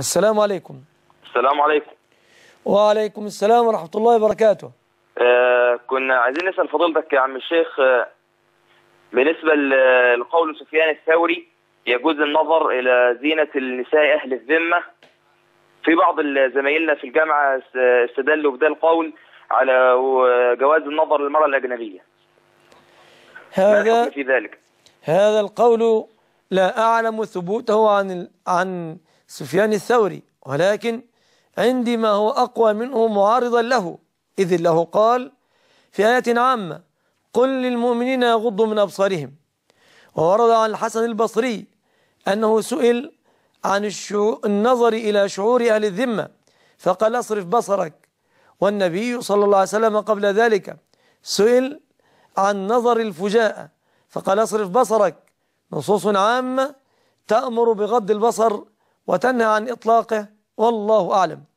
السلام عليكم السلام عليكم وعليكم السلام ورحمة الله وبركاته آه كنا عايزين نسأل فضيلتك يا عم الشيخ آه، بالنسبة لقول سفيان الثوري يجوز النظر إلى زينة النساء أهل الذمة في بعض زمايلنا في الجامعة استدلوا بده القول على جواز النظر للمرأة الأجنبية هذا في ذلك هذا القول لا أعلم ثبوته عن عن سفيان الثوري ولكن عندي ما هو أقوى منه معارضا له إذ الله قال في آية عامة قل للمؤمنين يغضوا من أبصارهم وورد عن الحسن البصري أنه سئل عن النظر إلى شعور أهل الذمة فقال اصرف بصرك والنبي صلى الله عليه وسلم قبل ذلك سئل عن نظر الفجاءة فقال اصرف بصرك نصوص عامة تأمر بغض البصر وتنهى عن إطلاقه والله أعلم